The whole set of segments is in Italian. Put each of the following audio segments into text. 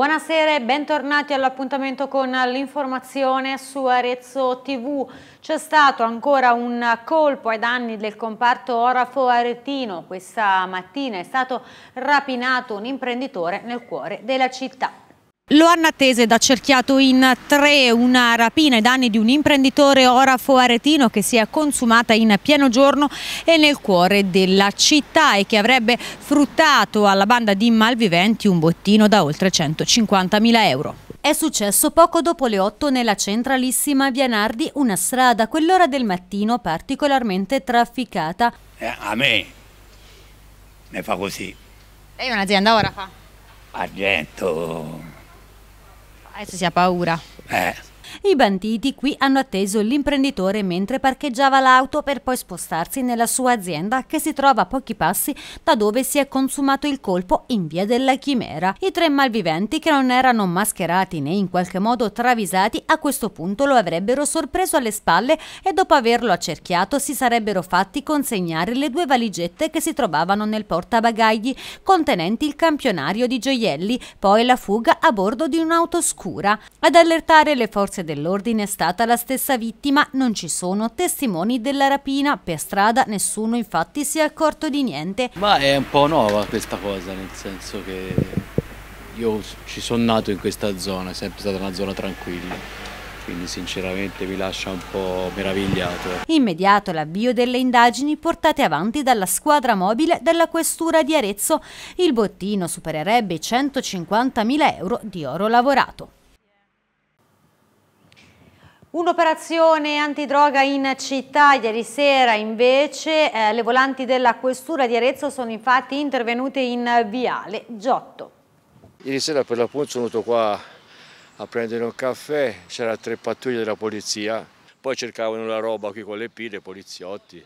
Buonasera e bentornati all'appuntamento con l'informazione su Arezzo TV. C'è stato ancora un colpo ai danni del comparto orafo aretino. Questa mattina è stato rapinato un imprenditore nel cuore della città. Lo hanno atteso ed accerchiato in tre una rapina ai danni di un imprenditore orafo aretino che si è consumata in pieno giorno e nel cuore della città e che avrebbe fruttato alla banda di malviventi un bottino da oltre 150.000 euro. È successo poco dopo le 8 nella centralissima Via Nardi, una strada quell'ora del mattino particolarmente trafficata. Eh, a me ne fa così. Lei è un'azienda orafa? Argento, Adesso eh, si ha paura. Eh. I banditi qui hanno atteso l'imprenditore mentre parcheggiava l'auto per poi spostarsi nella sua azienda che si trova a pochi passi da dove si è consumato il colpo in via della Chimera. I tre malviventi che non erano mascherati né in qualche modo travisati a questo punto lo avrebbero sorpreso alle spalle e dopo averlo accerchiato si sarebbero fatti consegnare le due valigette che si trovavano nel portabagagli contenenti il campionario di gioielli, poi la fuga a bordo di un'auto scura. Ad allertare le forze forze dell'ordine è stata la stessa vittima, non ci sono testimoni della rapina. Per strada nessuno infatti si è accorto di niente. Ma è un po' nuova questa cosa, nel senso che io ci sono nato in questa zona, è sempre stata una zona tranquilla quindi sinceramente mi lascia un po' meravigliato. Immediato l'avvio delle indagini portate avanti dalla squadra mobile della questura di Arezzo. Il bottino supererebbe i 150.000 euro di oro lavorato. Un'operazione antidroga in città ieri sera invece, eh, le volanti della questura di Arezzo sono infatti intervenute in Viale Giotto. Ieri sera per l'appunto sono venuto qua a prendere un caffè, c'erano tre pattuglie della polizia, poi cercavano la roba qui con le pile, poliziotti,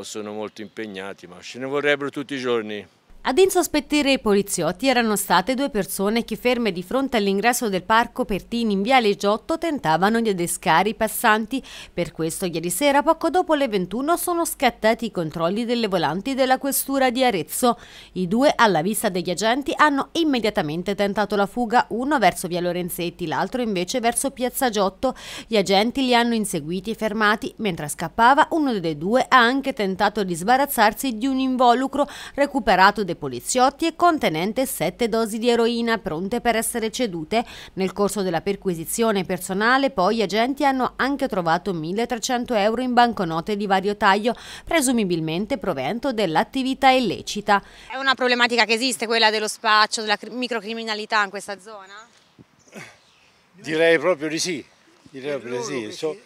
sono molto impegnati, ma ce ne vorrebbero tutti i giorni. Ad insospettire i poliziotti erano state due persone che ferme di fronte all'ingresso del parco Pertini in Viale Giotto tentavano di adescare i passanti. Per questo ieri sera, poco dopo le 21, sono scattati i controlli delle volanti della questura di Arezzo. I due, alla vista degli agenti, hanno immediatamente tentato la fuga, uno verso Via Lorenzetti, l'altro invece verso Piazza Giotto. Gli agenti li hanno inseguiti e fermati. Mentre scappava, uno dei due ha anche tentato di sbarazzarsi di un involucro recuperato dei poliziotti e contenente sette dosi di eroina pronte per essere cedute. Nel corso della perquisizione personale poi gli agenti hanno anche trovato 1.300 euro in banconote di vario taglio, presumibilmente provento dell'attività illecita. È una problematica che esiste quella dello spaccio, della microcriminalità in questa zona? Direi proprio di sì. Direi proprio di sì. So...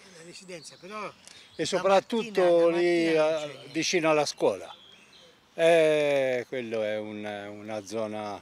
Però... E soprattutto lì eh, vicino alla scuola. Eh, quella è un, una zona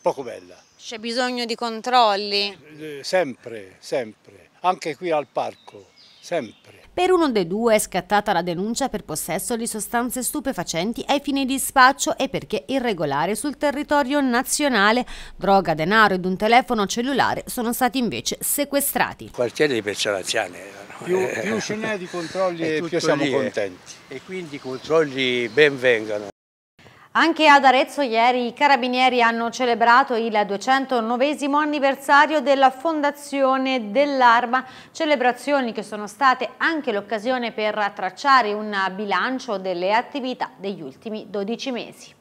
poco bella. C'è bisogno di controlli? Eh, sempre, sempre, anche qui al parco, sempre. Per uno dei due è scattata la denuncia per possesso di sostanze stupefacenti ai fini di spaccio e perché irregolare sul territorio nazionale. Droga, denaro ed un telefono cellulare sono stati invece sequestrati. Il quartiere di Pecciolaziane. Eh, più, più ce n'è di controlli e più siamo lì. Eh. contenti. E quindi i controlli ben vengano. Anche ad Arezzo ieri i carabinieri hanno celebrato il 209 anniversario della fondazione dell'Arma, celebrazioni che sono state anche l'occasione per tracciare un bilancio delle attività degli ultimi 12 mesi.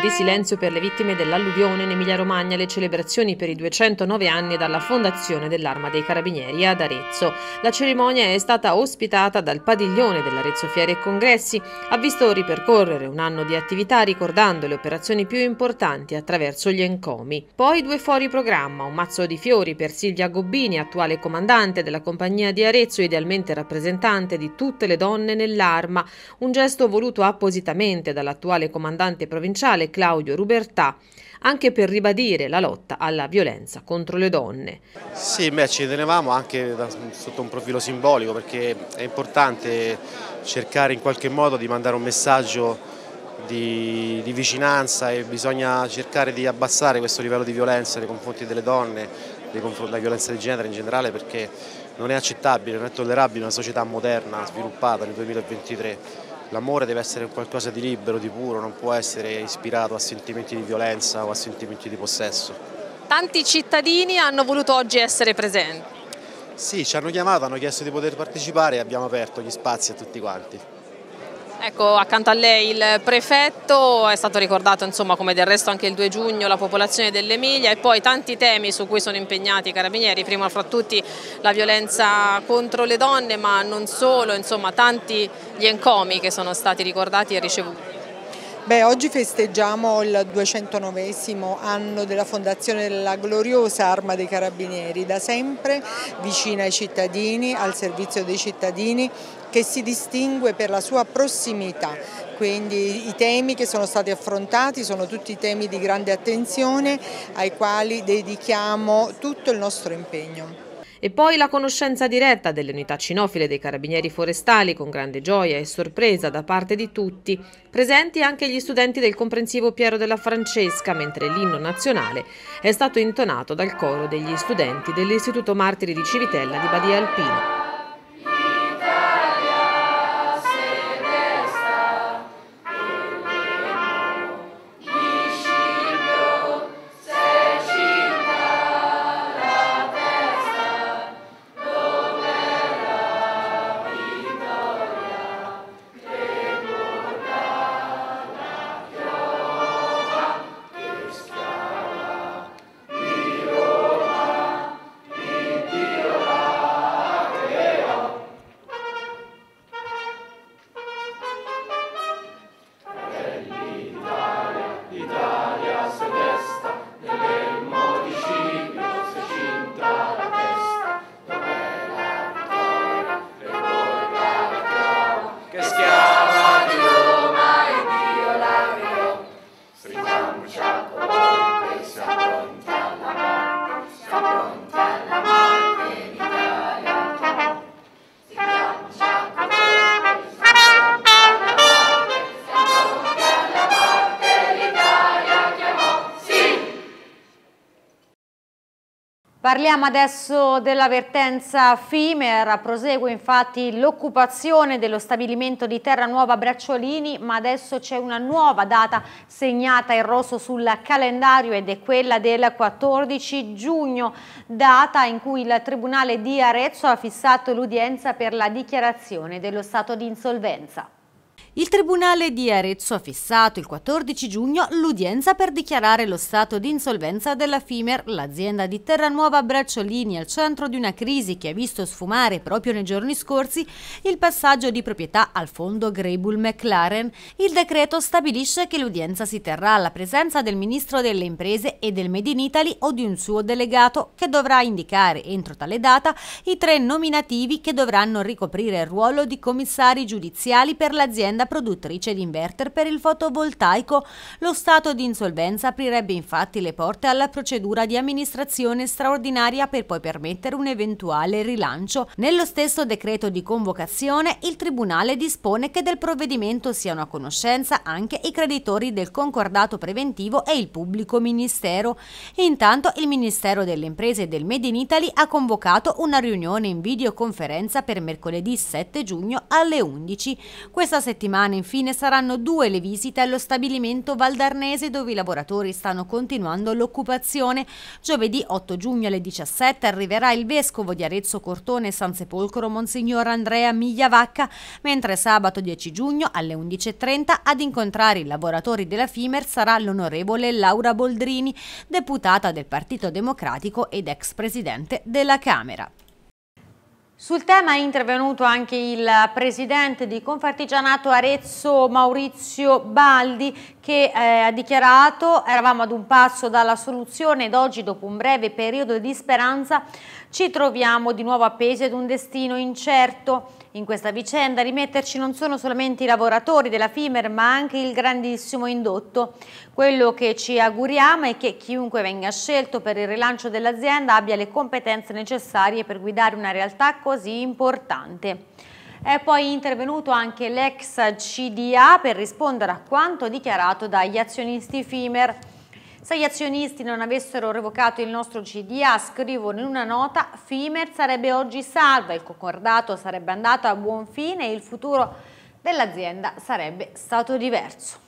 di silenzio per le vittime dell'alluvione in Emilia-Romagna le celebrazioni per i 209 anni dalla fondazione dell'Arma dei Carabinieri ad Arezzo. La cerimonia è stata ospitata dal padiglione dell'Arezzo Fiere e Congressi, ha visto ripercorrere un anno di attività ricordando le operazioni più importanti attraverso gli encomi. Poi due fuori programma, un mazzo di fiori per Silvia Gobbini, attuale comandante della compagnia di Arezzo, idealmente rappresentante di tutte le donne nell'arma, un gesto voluto appositamente dall'attuale comandante provinciale Claudio Rubertà, anche per ribadire la lotta alla violenza contro le donne. Sì, beh, ci tenevamo anche da, sotto un profilo simbolico perché è importante cercare in qualche modo di mandare un messaggio di, di, vicinanza e bisogna cercare di abbassare questo livello di violenza nei confronti delle donne, nei confronti della violenza di genere in generale perché non è accettabile, non è tollerabile in una società moderna, sviluppata nel 2023 l'amore deve essere qualcosa di libero, di puro, non può essere ispirato a sentimenti di violenza o a sentimenti di possesso. Tanti cittadini hanno voluto oggi essere presenti. Sì, ci hanno chiamato, hanno chiesto di poter partecipare e abbiamo aperto gli spazi a tutti quanti. Ecco, accanto a lei il prefetto, è stato ricordato insomma, come del resto anche il 2 giugno la popolazione dell'Emilia e poi tanti temi su cui sono impegnati i carabinieri, prima fra tutti la violenza contro le donne ma non solo, insomma tanti gli encomi che sono stati ricordati e ricevuti. Beh, oggi festeggiamo il 209 anno della fondazione della gloriosa Arma dei Carabinieri, da sempre vicina ai cittadini, al servizio dei cittadini, che si distingue per la sua prossimità. Quindi i temi che sono stati affrontati sono tutti temi di grande attenzione ai quali dedichiamo tutto il nostro impegno. E poi la conoscenza diretta delle unità cinofile dei carabinieri forestali con grande gioia e sorpresa da parte di tutti, presenti anche gli studenti del comprensivo Piero della Francesca, mentre l'inno nazionale è stato intonato dal coro degli studenti dell'Istituto Martiri di Civitella di Badia Alpina. Parliamo adesso della vertenza Fimer, prosegue infatti l'occupazione dello stabilimento di Terranuova Bracciolini, ma adesso c'è una nuova data segnata in rosso sul calendario ed è quella del 14 giugno, data in cui il Tribunale di Arezzo ha fissato l'udienza per la dichiarazione dello stato di insolvenza. Il Tribunale di Arezzo ha fissato il 14 giugno l'udienza per dichiarare lo stato di insolvenza della FIMER, l'azienda di Terranuova Bracciolini, al centro di una crisi che ha visto sfumare proprio nei giorni scorsi il passaggio di proprietà al fondo Grable McLaren. Il decreto stabilisce che l'udienza si terrà alla presenza del Ministro delle Imprese e del Made in Italy o di un suo delegato che dovrà indicare entro tale data i tre nominativi che dovranno ricoprire il ruolo di commissari giudiziali per l'azienda azienda produttrice di inverter per il fotovoltaico. Lo stato di insolvenza aprirebbe infatti le porte alla procedura di amministrazione straordinaria per poi permettere un eventuale rilancio. Nello stesso decreto di convocazione il Tribunale dispone che del provvedimento siano a conoscenza anche i creditori del concordato preventivo e il pubblico ministero. Intanto il Ministero delle Imprese e del Made in Italy ha convocato una riunione in videoconferenza per mercoledì 7 giugno alle 11. Questa settimana settimana infine saranno due le visite allo stabilimento valdarnese dove i lavoratori stanno continuando l'occupazione. Giovedì 8 giugno alle 17 arriverà il vescovo di Arezzo Cortone e San Sepolcro Monsignor Andrea Migliavacca, mentre sabato 10 giugno alle 11.30 ad incontrare i lavoratori della FIMER sarà l'onorevole Laura Boldrini, deputata del Partito Democratico ed ex presidente della Camera. Sul tema è intervenuto anche il presidente di Confartigianato Arezzo Maurizio Baldi che eh, ha dichiarato eravamo ad un passo dalla soluzione ed oggi dopo un breve periodo di speranza ci troviamo di nuovo appesi ad un destino incerto in questa vicenda rimetterci non sono solamente i lavoratori della FIMER ma anche il grandissimo indotto. Quello che ci auguriamo è che chiunque venga scelto per il rilancio dell'azienda abbia le competenze necessarie per guidare una realtà così importante. È poi intervenuto anche l'ex CDA per rispondere a quanto dichiarato dagli azionisti FIMER. Se gli azionisti non avessero revocato il nostro CDA, scrivono in una nota, Fimer sarebbe oggi salva, il concordato sarebbe andato a buon fine e il futuro dell'azienda sarebbe stato diverso.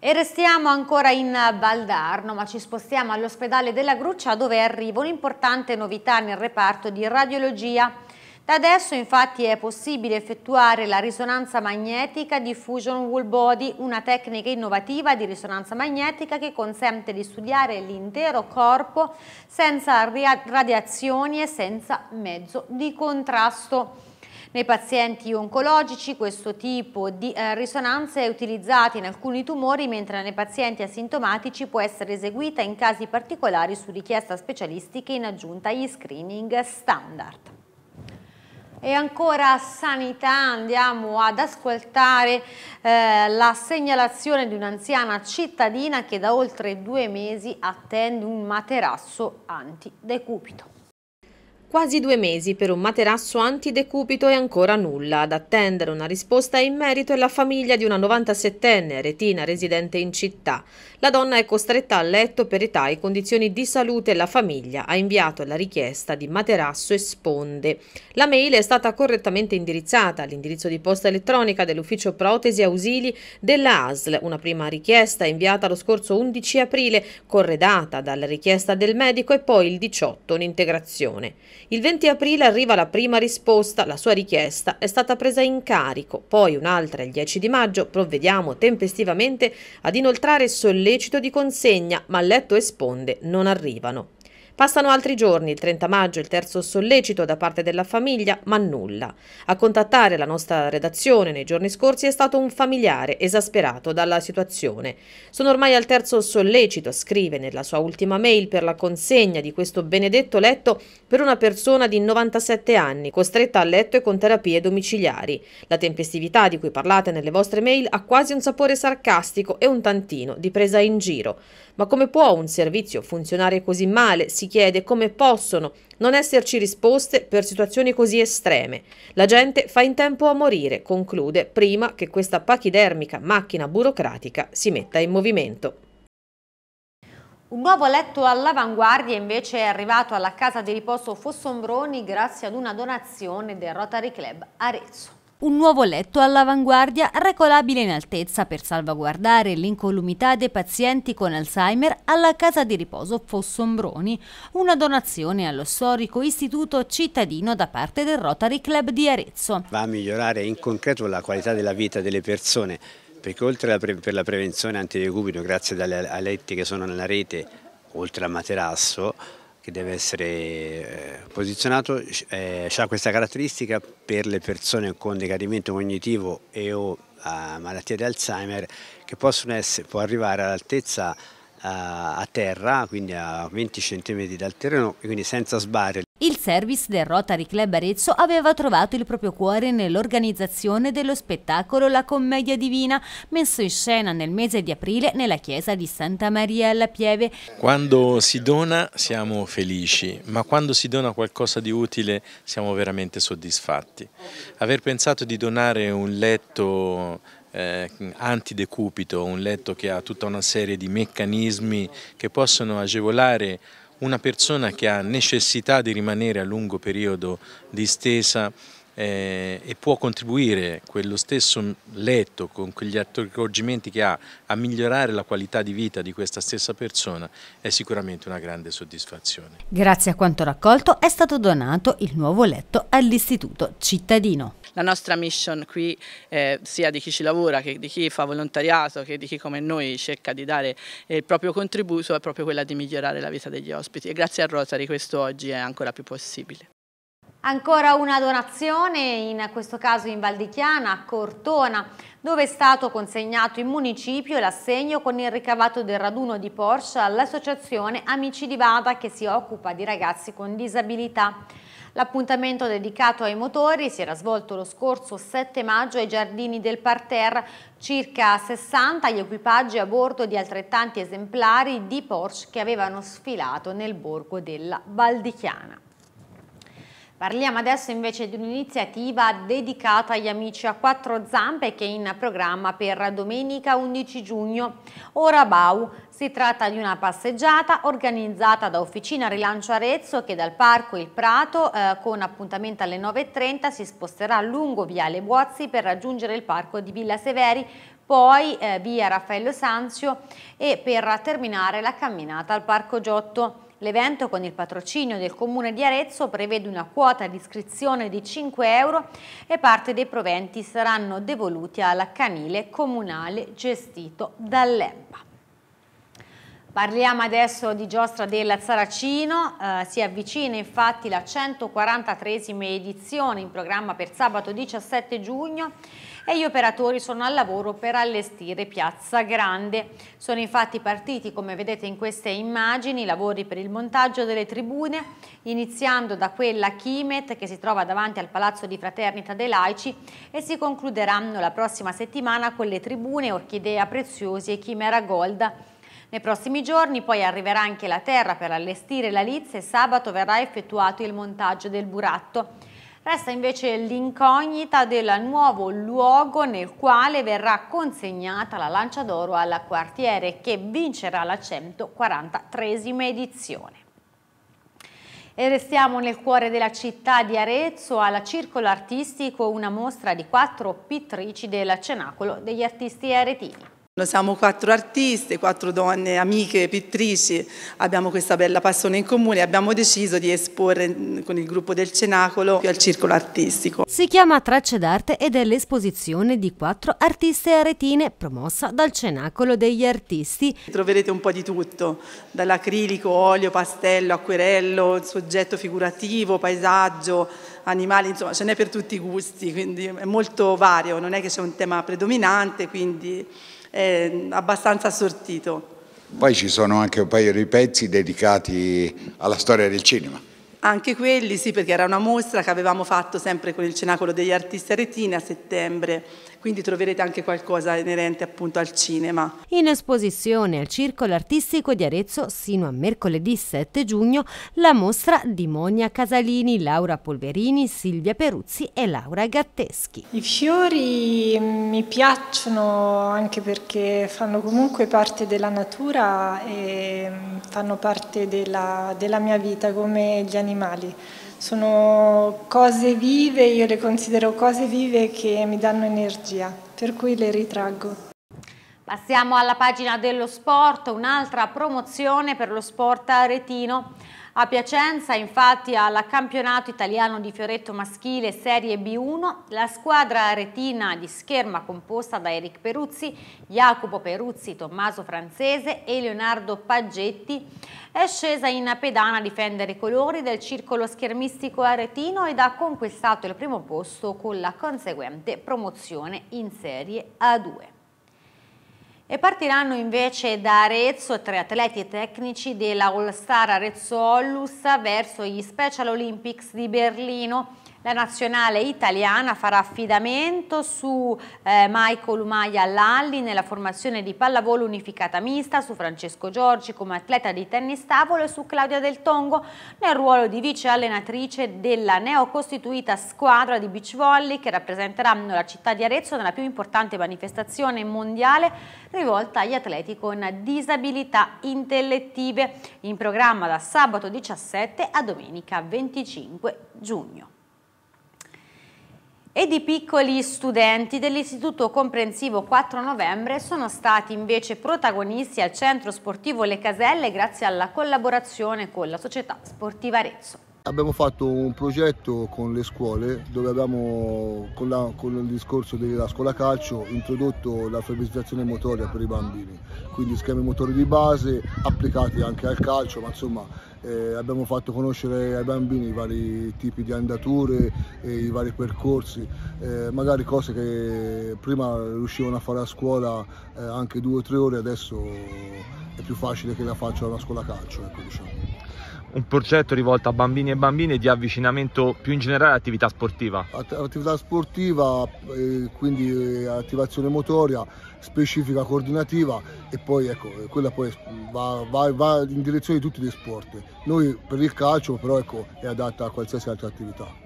E restiamo ancora in Valdarno, ma ci spostiamo all'ospedale della Gruccia dove arriva un'importante novità nel reparto di radiologia. Da adesso infatti è possibile effettuare la risonanza magnetica di Fusion Whole Body, una tecnica innovativa di risonanza magnetica che consente di studiare l'intero corpo senza radiazioni e senza mezzo di contrasto. Nei pazienti oncologici questo tipo di eh, risonanza è utilizzata in alcuni tumori, mentre nei pazienti asintomatici può essere eseguita in casi particolari su richiesta specialistica in aggiunta agli screening standard. E ancora sanità, andiamo ad ascoltare eh, la segnalazione di un'anziana cittadina che da oltre due mesi attende un materasso antidecupito. Quasi due mesi per un materasso antidecupito e ancora nulla. Ad attendere una risposta in merito è la famiglia di una 97enne retina residente in città. La donna è costretta a letto per età e condizioni di salute e la famiglia ha inviato la richiesta di materasso e sponde. La mail è stata correttamente indirizzata all'indirizzo di posta elettronica dell'ufficio protesi e ausili della ASL. Una prima richiesta inviata lo scorso 11 aprile, corredata dalla richiesta del medico e poi il 18 un'integrazione. Il 20 aprile arriva la prima risposta, la sua richiesta è stata presa in carico, poi un'altra il 10 di maggio, provvediamo tempestivamente ad inoltrare sollecito di consegna, ma letto e sponde non arrivano. Passano altri giorni, il 30 maggio, il terzo sollecito da parte della famiglia, ma nulla. A contattare la nostra redazione nei giorni scorsi è stato un familiare esasperato dalla situazione. Sono ormai al terzo sollecito, scrive nella sua ultima mail per la consegna di questo benedetto letto per una persona di 97 anni, costretta a letto e con terapie domiciliari. La tempestività di cui parlate nelle vostre mail ha quasi un sapore sarcastico e un tantino di presa in giro. Ma come può un servizio funzionare così male? Si si chiede come possono non esserci risposte per situazioni così estreme. La gente fa in tempo a morire, conclude, prima che questa pachidermica macchina burocratica si metta in movimento. Un nuovo letto all'avanguardia invece è arrivato alla casa di riposo Fossombroni grazie ad una donazione del Rotary Club Arezzo un nuovo letto all'avanguardia regolabile in altezza per salvaguardare l'incolumità dei pazienti con Alzheimer alla casa di riposo Fossombroni, una donazione allo storico istituto cittadino da parte del Rotary Club di Arezzo. Va a migliorare in concreto la qualità della vita delle persone perché oltre alla pre, per la prevenzione antirecupero grazie alle letti che sono nella rete, oltre al materasso, che deve essere eh, posizionato, eh, ha questa caratteristica per le persone con decadimento cognitivo e o ah, malattie di Alzheimer che possono essere, può arrivare all'altezza a terra, quindi a 20 cm dal terreno, quindi senza sbarre. Il service del Rotary Club Arezzo aveva trovato il proprio cuore nell'organizzazione dello spettacolo La Commedia Divina, messo in scena nel mese di aprile nella chiesa di Santa Maria alla Pieve. Quando si dona siamo felici, ma quando si dona qualcosa di utile siamo veramente soddisfatti. Aver pensato di donare un letto eh, antidecupito, un letto che ha tutta una serie di meccanismi che possono agevolare una persona che ha necessità di rimanere a lungo periodo distesa eh, e può contribuire quello stesso letto con quegli accorgimenti che ha a migliorare la qualità di vita di questa stessa persona è sicuramente una grande soddisfazione. Grazie a quanto raccolto è stato donato il nuovo letto all'Istituto Cittadino. La nostra mission qui, eh, sia di chi ci lavora che di chi fa volontariato, che di chi come noi cerca di dare il proprio contributo, è proprio quella di migliorare la vita degli ospiti e grazie a Rotary questo oggi è ancora più possibile. Ancora una donazione, in questo caso in Valdichiana, a Cortona, dove è stato consegnato in municipio l'assegno con il ricavato del raduno di Porsche all'associazione Amici di Bada che si occupa di ragazzi con disabilità. L'appuntamento dedicato ai motori si era svolto lo scorso 7 maggio ai giardini del parterre, circa 60 gli equipaggi a bordo di altrettanti esemplari di Porsche che avevano sfilato nel borgo della Valdichiana. Parliamo adesso invece di un'iniziativa dedicata agli amici a quattro zampe che è in programma per domenica 11 giugno. Ora Bau. Si tratta di una passeggiata organizzata da Officina Rilancio Arezzo che dal Parco Il Prato eh, con appuntamento alle 9.30 si sposterà lungo Viale Buozzi per raggiungere il Parco di Villa Severi poi eh, via Raffaello Sanzio e per terminare la camminata al Parco Giotto. L'evento, con il patrocinio del Comune di Arezzo, prevede una quota di iscrizione di 5 euro e parte dei proventi saranno devoluti alla canile comunale gestito dall'EMPA. Parliamo adesso di Giostra del Saracino, eh, si avvicina infatti la 143 edizione in programma per sabato 17 giugno e gli operatori sono al lavoro per allestire Piazza Grande. Sono infatti partiti, come vedete in queste immagini, i lavori per il montaggio delle tribune, iniziando da quella Chimet che si trova davanti al Palazzo di Fraternita dei Laici e si concluderanno la prossima settimana con le tribune Orchidea Preziosi e Chimera Gold. nei prossimi giorni poi arriverà anche la terra per allestire la lizza e sabato verrà effettuato il montaggio del buratto. Resta invece l'incognita del nuovo luogo nel quale verrà consegnata la Lancia d'Oro al quartiere che vincerà la 143 edizione. E restiamo nel cuore della città di Arezzo, al Circolo Artistico, una mostra di quattro pittrici del Cenacolo degli artisti aretini siamo quattro artiste, quattro donne amiche, pittrici, abbiamo questa bella passione in comune e abbiamo deciso di esporre mm, con il gruppo del Cenacolo più al circolo artistico. Si chiama Tracce d'arte ed è l'esposizione di quattro artiste aretine promossa dal Cenacolo degli Artisti. Troverete un po' di tutto, dall'acrilico, olio, pastello, acquerello, soggetto figurativo, paesaggio, animali, insomma ce n'è per tutti i gusti, quindi è molto vario, non è che c'è un tema predominante, quindi eh, abbastanza assortito. Poi ci sono anche un paio di pezzi dedicati alla storia del cinema. Anche quelli sì, perché era una mostra che avevamo fatto sempre con il Cenacolo degli Artisti Aretini a settembre quindi troverete anche qualcosa inerente appunto al cinema. In esposizione al Circolo Artistico di Arezzo sino a mercoledì 7 giugno la mostra di Monia Casalini, Laura Polverini, Silvia Peruzzi e Laura Gatteschi. I fiori mi piacciono anche perché fanno comunque parte della natura e fanno parte della, della mia vita come gli animali sono cose vive, io le considero cose vive che mi danno energia, per cui le ritraggo. Passiamo alla pagina dello sport, un'altra promozione per lo sport aretino. A Piacenza, infatti, al campionato italiano di fioretto maschile Serie B1, la squadra retina di scherma composta da Eric Peruzzi, Jacopo Peruzzi, Tommaso Francese e Leonardo Paggetti è scesa in pedana a difendere i colori del circolo schermistico aretino ed ha conquistato il primo posto con la conseguente promozione in Serie A2. E partiranno invece da Arezzo tre atleti tecnici della All Star Arezzo Ollus verso gli Special Olympics di Berlino la nazionale italiana farà affidamento su eh, Michael Umaia Lalli nella formazione di pallavolo unificata mista, su Francesco Giorgi come atleta di tennis tavolo e su Claudia Del Tongo nel ruolo di vice allenatrice della neocostituita squadra di beach volley che rappresenteranno la città di Arezzo nella più importante manifestazione mondiale rivolta agli atleti con disabilità intellettive in programma da sabato 17 a domenica 25 giugno e di piccoli studenti dell'Istituto Comprensivo 4 Novembre sono stati invece protagonisti al Centro Sportivo Le Caselle grazie alla collaborazione con la Società Sportiva Arezzo. Abbiamo fatto un progetto con le scuole dove abbiamo, con, la, con il discorso della scuola calcio, introdotto l'alfabetizzazione motoria per i bambini, quindi schemi motori di base applicati anche al calcio, ma insomma eh, abbiamo fatto conoscere ai bambini i vari tipi di andature, i vari percorsi, eh, magari cose che prima riuscivano a fare a scuola eh, anche due o tre ore, adesso è più facile che la facciano alla scuola calcio. Ecco, diciamo un progetto rivolto a bambini e bambine di avvicinamento più in generale all'attività sportiva? Att- attività sportiva, eh, quindi eh, attivazione motoria, specifica coordinativa e poi ecco, eh, quella poi va, va, va in direzione di tutti gli sport. Noi per il calcio però ecco, è adatta a qualsiasi altra attività.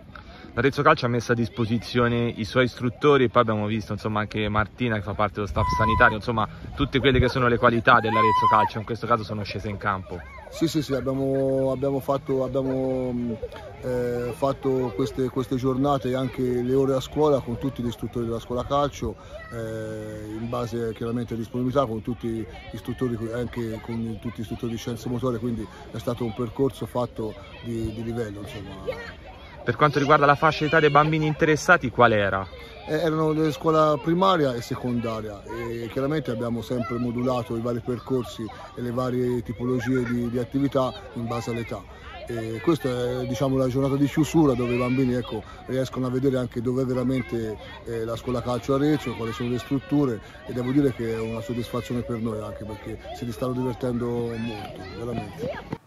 L'Arezzo Calcio ha messo a disposizione i suoi istruttori e poi abbiamo visto insomma, anche Martina che fa parte dello staff sanitario, insomma tutte quelle che sono le qualità dell'Arezzo Calcio, in questo caso sono scese in campo. Sì, sì, sì, abbiamo, abbiamo fatto, abbiamo, eh, fatto queste, queste, giornate e anche le ore a scuola con tutti gli istruttori della scuola calcio, eh, in base chiaramente alla disponibilità, con tutti gli istruttori, anche con tutti gli istruttori di scienze motorie, quindi è stato un percorso fatto di, di livello. Insomma. Per quanto riguarda la fascia d'età dei bambini interessati, qual era? Eh, erano delle scuola primaria e secondaria e chiaramente abbiamo sempre modulato i vari percorsi e le varie tipologie di, di attività in base all'età. E questa è diciamo, la giornata di chiusura dove i bambini ecco, riescono a vedere anche dove è veramente eh, la scuola calcio a Reggio, quali sono le strutture e devo dire che è una soddisfazione per noi anche perché si stanno divertendo molto, veramente.